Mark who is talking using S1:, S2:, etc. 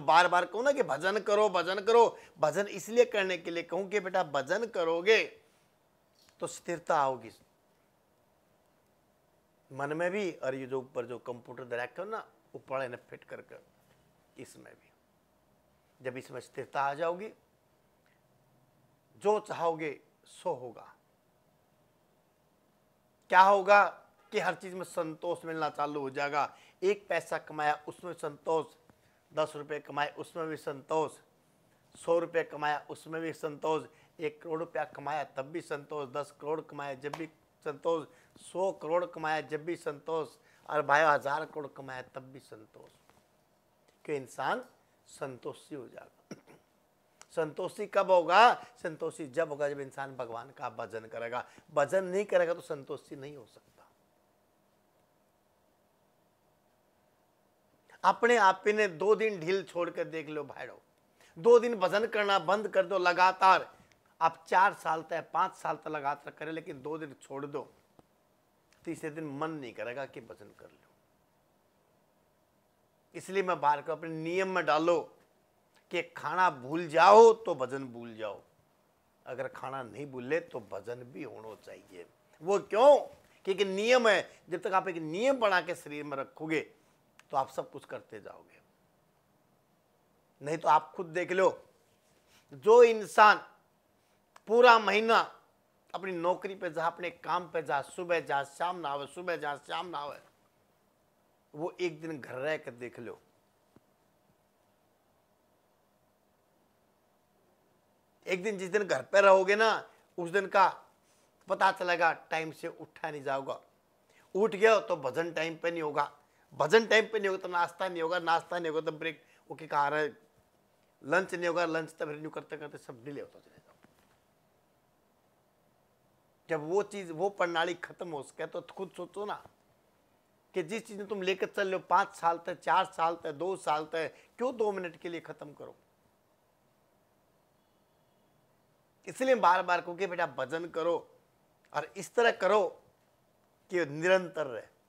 S1: जो बार बार कहूं ना कि भजन करो भजन करो भजन इसलिए करने के लिए कहूं कि बेटा भजन करोगे तो स्थिरता आओगी मन में भी और ये जो ऊपर जो कंप्यूटर दराक हो ना ऊपर इन्हें फिट करके इसमें भी जब इसमें स्थिरता आ जाओगी जो चाहोगे सो होगा क्या होगा कि हर चीज में संतोष मिलना चालू हो जाएगा एक पैसा कमाया उसमें संतोष दस रुपये कमाए उसमें भी संतोष सौ रुपये कमाया उसमें भी संतोष एक करोड़ रुपया कमाया तब भी संतोष दस करोड़ कमाया जब भी संतोष सौ करोड़ कमाया जब भी संतोष और भाई हजार करोड़ कमाया तब भी संतोष कि इंसान संतोषी हो जाएगा संतोषी कब होगा संतोषी जब होगा जब इंसान भगवान का भजन करेगा भजन नहीं करेगा तो संतोषी नहीं हो सकता अपने आप ही ने दो दिन ढील छोड़ कर देख लो भैरव दो दिन भजन करना बंद कर दो लगातार आप चार साल तक पांच साल तक लगातार करें लेकिन दो दिन छोड़ दो तीसरे दिन मन नहीं करेगा कि भजन कर लो इसलिए मैं बार को अपने नियम में डालो कि खाना भूल जाओ तो भजन भूल जाओ अगर खाना नहीं भूले तो भजन भी होना चाहिए वो क्यों क्योंकि नियम है जब तक आप एक नियम बना के शरीर में रखोगे तो आप सब कुछ करते जाओगे नहीं तो आप खुद देख लो जो इंसान पूरा महीना अपनी नौकरी पे जा अपने काम पे जा सुबह जा शाम ना आवे सुबह जा शाम ना आवे वो एक दिन घर रह कर देख लो एक दिन जिस दिन घर पे रहोगे ना उस दिन का पता चलेगा टाइम से उठा नहीं जाओगा उठ गया तो भजन टाइम पे नहीं होगा भजन टाइम पे नहीं होगा तो नाश्ता नहीं होगा नाश्ता नहीं होगा तो ब्रेक ओके कहा रहा है लंच नहीं होगा लंच तब रिन्यू करते करते सब डिले होता चले जाओ जब वो चीज़ वो प्रणाली खत्म हो सके तो खुद सोचो ना कि जिस चीज़ तुम लेकर चल रहे हो पाँच साल तक चार साल तक दो साल तक क्यों दो मिनट के लिए ख़त्म करो इसलिए बार बार क्योंकि बेटा भजन करो और इस तरह करो कि निरंतर रहे